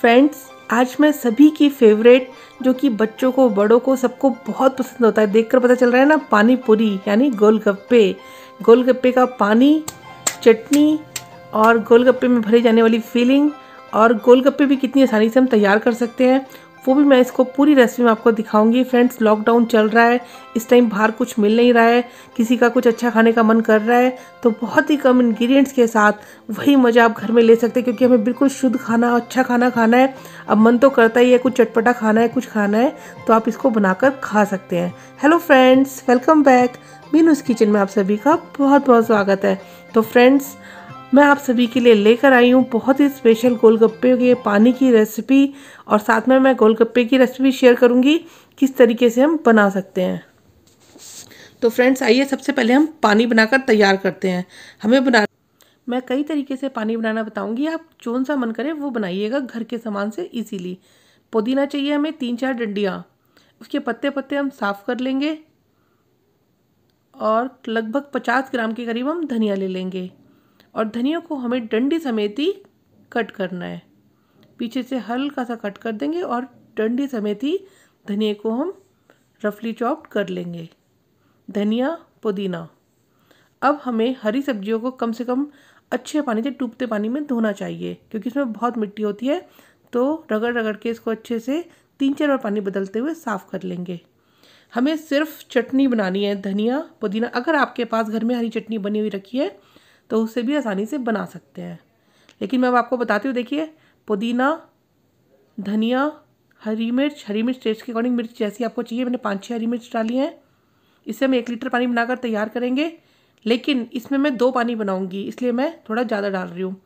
friends आज मैं सभी की फेवरेट जो कि बच्चों को बड़ों को सबको बहुत पसंद होता है देखकर पता चल रहा है ना पानी पूरी यानी गोलगप्पे गोलगप्पे का पानी चटनी और गोलगप्पे में भरे जाने वाली फीलिंग और गोलगप्पे भी कितनी आसानी से हम तैयार कर सकते हैं वो भी मैं इसको पूरी रेसिपी में आपको दिखाऊंगी फ्रेंड्स लॉकडाउन चल रहा है इस टाइम बाहर कुछ मिल नहीं रहा है किसी का कुछ अच्छा खाने का मन कर रहा है तो बहुत ही कम इंग्रेडिएंट्स के साथ वही मज़ा आप घर में ले सकते हैं क्योंकि हमें बिल्कुल शुद्ध खाना अच्छा खाना खाना है अब मन तो करता ही है कुछ चटपटा खाना है कुछ खाना है तो आप इसको बनाकर खा सकते हैं hello friends welcome back Meenu's kitchen में आप सभी का बहुत बहुत स्वागत है तो फ्रेंड्स मैं आप सभी के लिए लेकर आई हूँ बहुत ही स्पेशल गोलगप्पे के पानी की रेसिपी और साथ में मैं गोलगप्पे की रेसिपी शेयर करूँगी किस तरीके से हम बना सकते हैं तो फ्रेंड्स आइए सबसे पहले हम पानी बनाकर तैयार करते हैं हमें बना मैं कई तरीके से पानी बनाना बताऊँगी आप जोन सा मन करे वो बनाइएगा घर के सामान से ईजीली पुदीना चाहिए हमें तीन चार डंडियाँ उसके पत्ते पत्ते हम साफ़ कर लेंगे और लगभग पचास ग्राम के करीब हम धनिया ले लेंगे और धनिया को हमें डंडी समेत ही कट करना है पीछे से हल्का सा कट कर देंगे और डंडी समेत ही धनिया को हम रफली चॉप्ड कर लेंगे धनिया पुदीना अब हमें हरी सब्जियों को कम से कम अच्छे पानी से डूबते पानी में धोना चाहिए क्योंकि इसमें बहुत मिट्टी होती है तो रगड़ रगड़ के इसको अच्छे से तीन चार बार पानी बदलते हुए साफ़ कर लेंगे हमें सिर्फ चटनी बनानी है धनिया पुदीना अगर आपके पास घर में हरी चटनी बनी हुई रखी है तो उसे भी आसानी से बना सकते हैं लेकिन मैं अब आपको बताती हूँ देखिए पुदीना धनिया हरी मिर्च हरी मिर्च टेस्ट के अकॉर्डिंग मिर्च जैसी आपको चाहिए मैंने पाँच छः हरी मिर्च डाली हैं इसे हम एक लीटर पानी बनाकर तैयार करेंगे लेकिन इसमें मैं दो पानी बनाऊंगी इसलिए मैं थोड़ा ज़्यादा डाल रही हूँ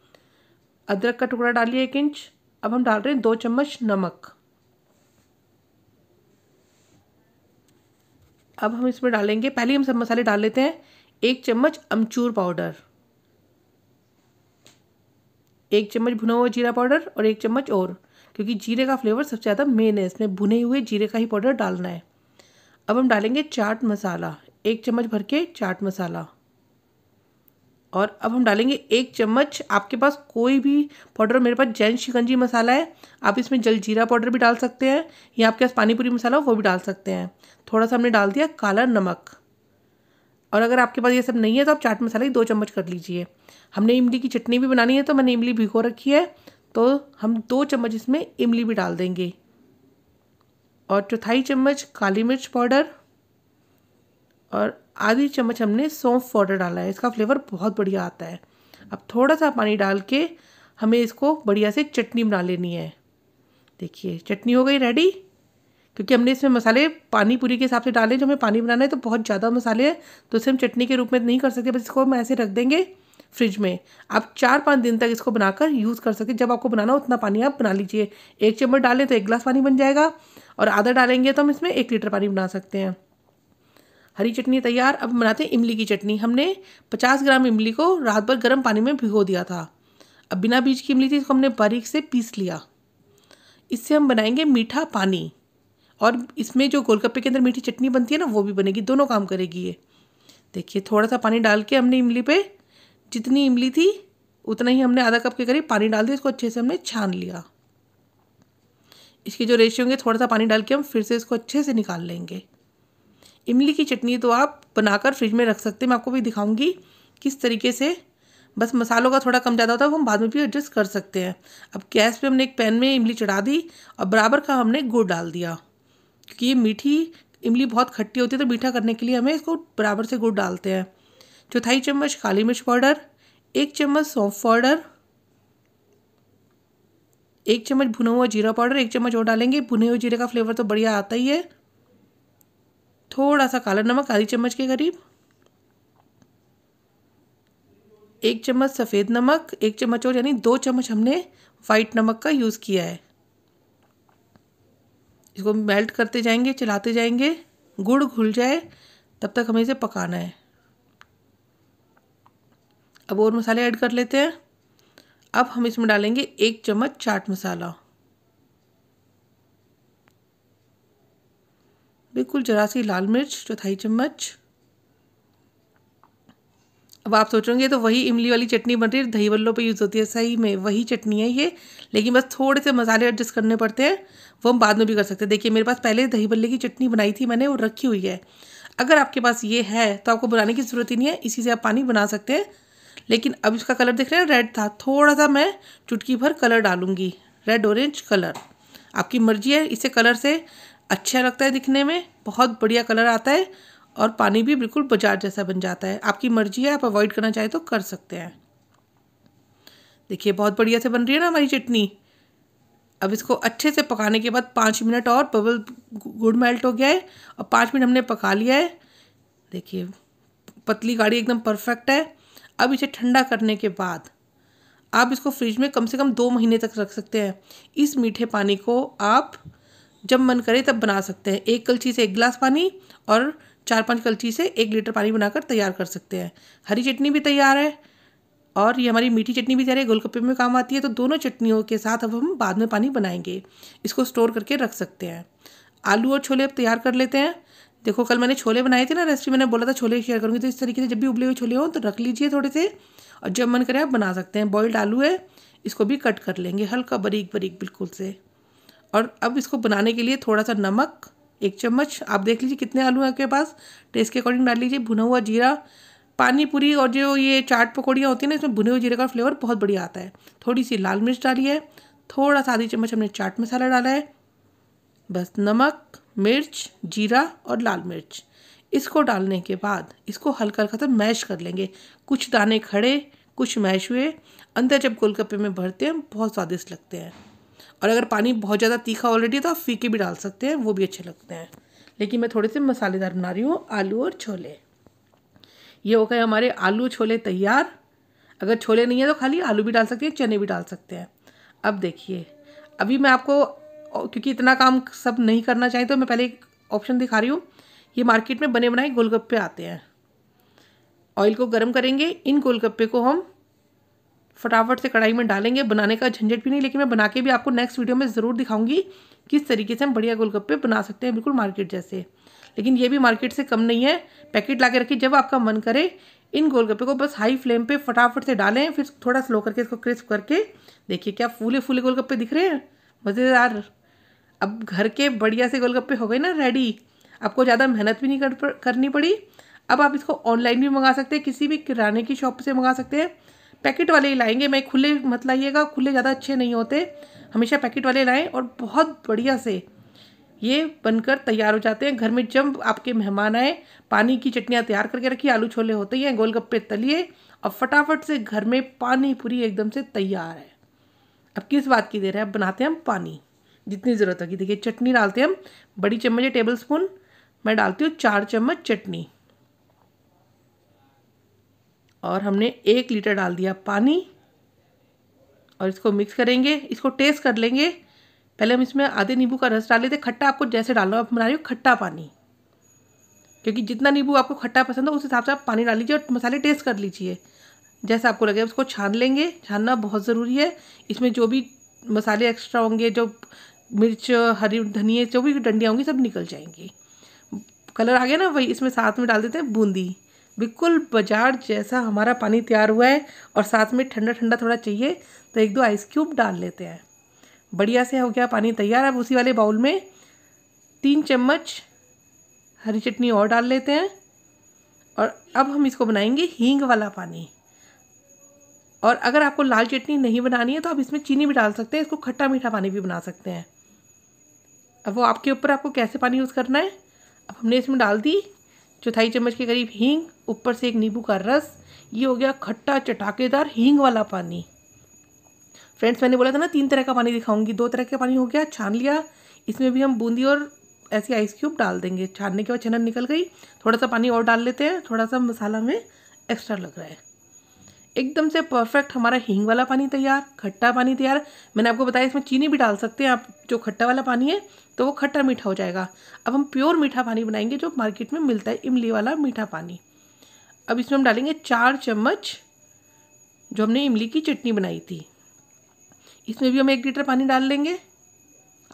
अदरक का टुकड़ा डालिए एक इंच अब हम डाल रहे हैं दो चम्मच नमक अब हम इसमें डालेंगे पहले हम सब मसाले डाल लेते हैं एक चम्मच अमचूर पाउडर एक चम्मच भुना हुआ जीरा पाउडर और एक चम्मच और क्योंकि जीरे का फ्लेवर सबसे ज़्यादा मेन है इसमें भुने हुए जीरे का ही पाउडर डालना है अब हम डालेंगे चाट मसाला एक चम्मच भर के चाट मसाला और अब हम डालेंगे एक चम्मच आपके पास कोई भी पाउडर मेरे पास जैन शिकंजी मसाला है आप इसमें जल जीरा पाउडर भी डाल सकते हैं या आपके पास पानीपुरी मसाला वो भी डाल सकते हैं थोड़ा सा हमने डाल दिया काला नमक और अगर आपके पास ये सब नहीं है तो आप चाट मसाला ही दो चम्मच कर लीजिए हमने इमली की चटनी भी बनानी है तो मैंने इमली भिगो रखी है तो हम दो चम्मच इसमें इमली भी डाल देंगे और चौथाई चम्मच काली मिर्च पाउडर और आधी चम्मच हमने सौंफ पाउडर डाला है इसका फ्लेवर बहुत बढ़िया आता है अब थोड़ा सा पानी डाल के हमें इसको बढ़िया से चटनी बना लेनी है देखिए चटनी हो गई रेडी क्योंकि हमने इसमें मसाले पानी पूरी के हिसाब से डाले जो हमें पानी बनाना है तो बहुत ज़्यादा मसाले हैं तो इसे हम चटनी के रूप में नहीं कर सकते बस इसको हम ऐसे रख देंगे फ्रिज में आप चार पाँच दिन तक इसको बनाकर यूज़ कर सकते जब आपको बनाना उतना पानी आप बना लीजिए एक चम्मच डालें तो एक गिलास पानी बन जाएगा और आधा डालेंगे तो हम इसमें एक लीटर पानी बना सकते हैं हरी चटनी तैयार अब बनाते हैं इमली की चटनी हमने पचास ग्राम इमली को रात भर गर्म पानी में भिगो दिया था अब बिना बीज की इमली थी इसको हमने बारीक से पीस लिया इससे हम बनाएंगे मीठा पानी और इसमें जो गोलगप्पे के अंदर मीठी चटनी बनती है ना वो भी बनेगी दोनों काम करेगी ये देखिए थोड़ा सा पानी डाल के हमने इमली पे जितनी इमली थी उतना ही हमने आधा कप के करीब पानी डाल दिया इसको अच्छे से हमने छान लिया इसके जो रेशे होंगे थोड़ा सा पानी डाल के हम फिर से इसको अच्छे से निकाल लेंगे इमली की चटनी तो आप बनाकर फ्रिज में रख सकते हैं मैं आपको भी दिखाऊंगी किस तरीके से बस मसालों का थोड़ा कम ज़्यादा होता है वो हम बाद में भी एडजस्ट कर सकते हैं अब गैस पे हमने एक पैन में इमली चढ़ा दी और बराबर का हमने गुड़ डाल दिया क्योंकि ये मीठी इमली बहुत खट्टी होती है तो मीठा करने के लिए हमें इसको बराबर से गुड़ डालते हैं चौथाई चम्मच काली मिर्च पाउडर एक चम्मच सौंफ पाउडर एक चम्मच भुना हुआ जीरा पाउडर एक चम्मच और डालेंगे भुने हुए जीरे का फ्लेवर तो बढ़िया आता ही है थोड़ा सा काला नमक आधी चम्मच के करीब एक चम्मच सफ़ेद नमक एक चम्मच और यानी दो चम्मच हमने वाइट नमक का यूज़ किया है इसको मेल्ट करते जाएंगे चलाते जाएंगे गुड़ घुल जाए तब तक हमें इसे पकाना है अब और मसाले ऐड कर लेते हैं अब हम इसमें डालेंगे एक चम्मच चाट मसाला बिल्कुल जरा सी लाल मिर्च चौथाई चम्मच अब आप सोचोगे तो वही इमली वाली चटनी बन रही है दही वल्लों पे यूज़ होती है सही में वही चटनी है ये लेकिन बस थोड़े से मसाले एडजस्ट करने पड़ते हैं वो हम बाद में भी कर सकते हैं देखिए मेरे पास पहले दही बल्ले की चटनी बनाई थी मैंने वो रखी हुई है अगर आपके पास ये है तो आपको बनाने की ज़रूरत ही नहीं है इसी से आप पानी बना सकते हैं लेकिन अब इसका कलर देख रहे हैं रेड था थोड़ा सा मैं चुटकी भर कलर डालूंगी रेड ऑरेंज कलर आपकी मर्जी है इसे कलर से अच्छा लगता है दिखने में बहुत बढ़िया कलर आता है और पानी भी बिल्कुल बाजार जैसा बन जाता है आपकी मर्जी है आप अवॉइड करना चाहें तो कर सकते हैं देखिए बहुत बढ़िया से बन रही है ना हमारी चटनी अब इसको अच्छे से पकाने के बाद पाँच मिनट और बबल गुड़ मेल्ट हो गया है और पाँच मिनट हमने पका लिया है देखिए पतली गाड़ी एकदम परफेक्ट है अब इसे ठंडा करने के बाद आप इसको फ्रिज में कम से कम दो महीने तक रख सकते हैं इस मीठे पानी को आप जब मन करे तब बना सकते हैं एक कलछी से एक गिलास पानी और चार पांच कलची से एक लीटर पानी बनाकर तैयार कर सकते हैं हरी चटनी भी तैयार है और ये हमारी मीठी चटनी भी तैयार है गोलगप्पे में काम आती है तो दोनों चटनियों के साथ अब हम बाद में पानी बनाएंगे इसको स्टोर करके रख सकते हैं आलू और छोले अब तैयार कर लेते हैं देखो कल मैंने छोले बनाए थे ना रेसिपी मैंने बोला था छोले शेयर करूँगी तो इस तरीके से जब भी उबले हुए छोले हों तो रख लीजिए थोड़े से और जब मन करे आप बना सकते हैं बॉयल्ड आलू है इसको भी कट कर लेंगे हल्का बरीक बरीक बिल्कुल से और अब इसको बनाने के लिए थोड़ा सा नमक एक चम्मच आप देख लीजिए कितने आलू हैं आपके पास टेस्ट के अकॉर्डिंग डाल लीजिए भुना हुआ जीरा पानी पूरी और जो ये चाट पकौड़ियाँ होती हैं ना इसमें भुने हुए जीरे का फ्लेवर बहुत बढ़िया आता है थोड़ी सी लाल मिर्च डाली है थोड़ा सा आधी चम्मच हमने चाट मसाला डाला है बस नमक मिर्च जीरा और लाल मिर्च इसको डालने के बाद इसको हल्का हल्का सा मैश कर लेंगे कुछ दाने खड़े कुछ मैश हुए अंदर जब गोलगप्पे में भरते हैं बहुत स्वादिष्ट लगते हैं और अगर पानी बहुत ज़्यादा तीखा ऑलरेडी है तो आप फीके भी डाल सकते हैं वो भी अच्छे लगते हैं लेकिन मैं थोड़े से मसालेदार बना रही हूँ आलू और छोले ये हो गए हमारे आलू छोले तैयार अगर छोले नहीं है तो खाली आलू भी डाल सकते हैं चने भी डाल सकते हैं अब देखिए अभी मैं आपको क्योंकि इतना काम सब नहीं करना चाहिए तो मैं पहले एक ऑप्शन दिखा रही हूँ ये मार्केट में बने बनाए गोलगप्पे आते हैं ऑयल को गर्म करेंगे इन गोलगप्पे को हम फटाफट से कढ़ाई में डालेंगे बनाने का झंझट भी नहीं लेकिन मैं बना के भी आपको नेक्स्ट वीडियो में ज़रूर दिखाऊंगी किस तरीके से हम बढ़िया गोलगप्पे बना सकते हैं बिल्कुल मार्केट जैसे लेकिन ये भी मार्केट से कम नहीं है पैकेट ला के रखिए जब आपका मन करे इन गोलगप्पे को बस हाई फ्लेम पर फटाफट से डालें फिर थोड़ा स्लो करके इसको क्रिस्प करके देखिए क्या फूले फूले गोलगप्पे दिख रहे हैं मज़ेदार अब घर के बढ़िया से गोलगप्पे हो गए ना रेडी आपको ज़्यादा मेहनत भी नहीं करनी पड़ी अब आप इसको ऑनलाइन भी मंगा सकते हैं किसी भी किराने की शॉप से मंगा सकते हैं पैकेट वाले ही लाएंगे मैं खुले मत लाइएगा खुले ज़्यादा अच्छे नहीं होते हमेशा पैकेट वाले लाएँ और बहुत बढ़िया से ये बनकर तैयार हो जाते हैं घर में जब आपके मेहमान आए पानी की चटनियाँ तैयार करके रखिए आलू छोले होते ही हैं गोलगप्पे तलिए और फटाफट से घर में पानी पूरी एकदम से तैयार है अब किस बात की देर है अब बनाते हैं हम पानी जितनी ज़रूरत होगी देखिए चटनी डालते हैं हम बड़ी चम्मच या टेबल स्पून मैं डालती हूँ चार चम्मच चटनी और हमने एक लीटर डाल दिया पानी और इसको मिक्स करेंगे इसको टेस्ट कर लेंगे पहले हम इसमें आधे नींबू का रस डाले थे खट्टा आपको जैसे डालना आप बना रही हो खट्टा पानी क्योंकि जितना नींबू आपको खट्टा पसंद हो उस हिसाब से आप पानी डाल लीजिए और मसाले टेस्ट कर लीजिए जैसा आपको लगे उसको छान लेंगे छानना बहुत ज़रूरी है इसमें जो भी मसाले एक्स्ट्रा होंगे जो मिर्च हरी धनिया जो भी डंडियाँ होंगी सब निकल जाएंगी कलर आ गया ना वही इसमें साथ में डाल देते हैं बूंदी बिल्कुल बाजार जैसा हमारा पानी तैयार हुआ है और साथ में ठंडा ठंडा थोड़ा चाहिए तो एक दो आइस क्यूब डाल लेते हैं बढ़िया से हो गया पानी तैयार अब उसी वाले बाउल में तीन चम्मच हरी चटनी और डाल लेते हैं और अब हम इसको बनाएंगे हींग वाला पानी और अगर आपको लाल चटनी नहीं बनानी है तो आप इसमें चीनी भी डाल सकते हैं इसको खट्टा मीठा पानी भी बना सकते हैं अब वो आपके ऊपर आपको कैसे पानी यूज़ करना है अब हमने इसमें डाल दी चौथाई चम्मच के करीब हींग ऊपर से एक नींबू का रस ये हो गया खट्टा चटाकेदार हींग वाला पानी फ्रेंड्स मैंने बोला था ना तीन तरह का पानी दिखाऊंगी दो तरह का पानी हो गया छान लिया इसमें भी हम बूंदी और ऐसी आइस क्यूब डाल देंगे छानने के बाद छनन निकल गई थोड़ा सा पानी और डाल लेते हैं थोड़ा सा मसाला में एक्स्ट्रा लग रहा है एकदम से परफेक्ट हमारा हींग वाला पानी तैयार खट्टा पानी तैयार मैंने आपको बताया इसमें चीनी भी डाल सकते हैं आप जो खट्टा वाला पानी है तो वो खट्टा मीठा हो जाएगा अब हम प्योर मीठा पानी बनाएंगे जो मार्केट में मिलता है इमली वाला मीठा पानी अब इसमें हम डालेंगे चार चम्मच जो हमने इमली की चटनी बनाई थी इसमें भी हम एक लीटर पानी डाल लेंगे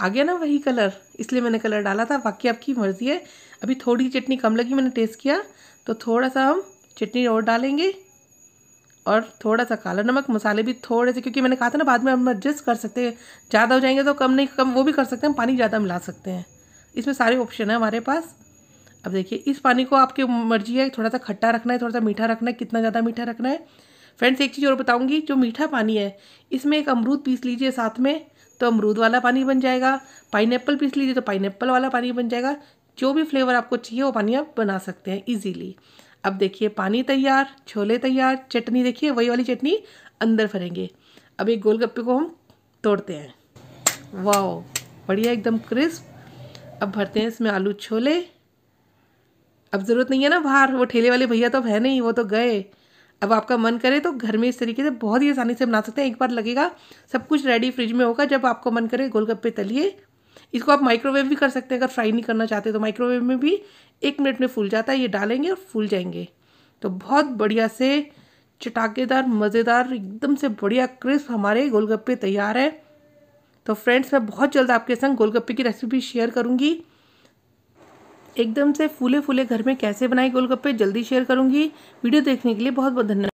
आ गया ना वही कलर इसलिए मैंने कलर डाला था बाकी आपकी मर्ज़ी है अभी थोड़ी चटनी कम लगी मैंने टेस्ट किया तो थोड़ा सा हम चटनी और डालेंगे और थोड़ा सा काला नमक मसाले भी थोड़े से क्योंकि मैंने कहा था ना बाद में हम एडजस्ट कर सकते हैं ज़्यादा हो जाएंगे तो कम नहीं कम वो भी कर सकते हैं हम पानी ज़्यादा मिला सकते हैं इसमें सारे ऑप्शन है हमारे पास अब देखिए इस पानी को आपकी मर्जी है थोड़ा सा खट्टा रखना है थोड़ा सा मीठा रखना है कितना ज़्यादा मीठा रखना है फ्रेंड्स एक चीज़ और बताऊँगी जो मीठा पानी है इसमें एक अमरूद पीस लीजिए साथ में तो अमरूद वाला पानी बन जाएगा पाइन पीस लीजिए तो पाइन वाला पानी बन जाएगा जो भी फ्लेवर आपको चाहिए वो पानी आप बना सकते हैं ईजीली अब देखिए पानी तैयार छोले तैयार चटनी देखिए वही वाली चटनी अंदर भरेंगे अब एक गोलगप्पे को हम तोड़ते हैं वाओ बढ़िया एकदम क्रिस्प अब भरते हैं इसमें आलू छोले अब ज़रूरत नहीं है ना बाहर वो ठेले वाले भैया तो अब है नहीं वो तो गए अब आपका मन करे तो घर में इस तरीके से बहुत ही आसानी से बना सकते हैं एक बार लगेगा सब कुछ रेडी फ्रिज में होगा जब आपको मन करे गोलगप्पे तलिए इसको आप माइक्रोवेव भी कर सकते हैं अगर फ्राई नहीं करना चाहते तो माइक्रोवेव में भी एक मिनट में फूल जाता है ये डालेंगे और फूल जाएंगे तो बहुत बढ़िया से चटाकेदार मज़ेदार एकदम से बढ़िया क्रिस्प हमारे गोलगप्पे तैयार है तो फ्रेंड्स मैं बहुत जल्द आपके संग गोलगप्पे की रेसिपी शेयर करूँगी एकदम से फूले फूले घर में कैसे बनाए गोलगप्पे जल्दी शेयर करूँगी वीडियो देखने के लिए बहुत बहुत धन्यवाद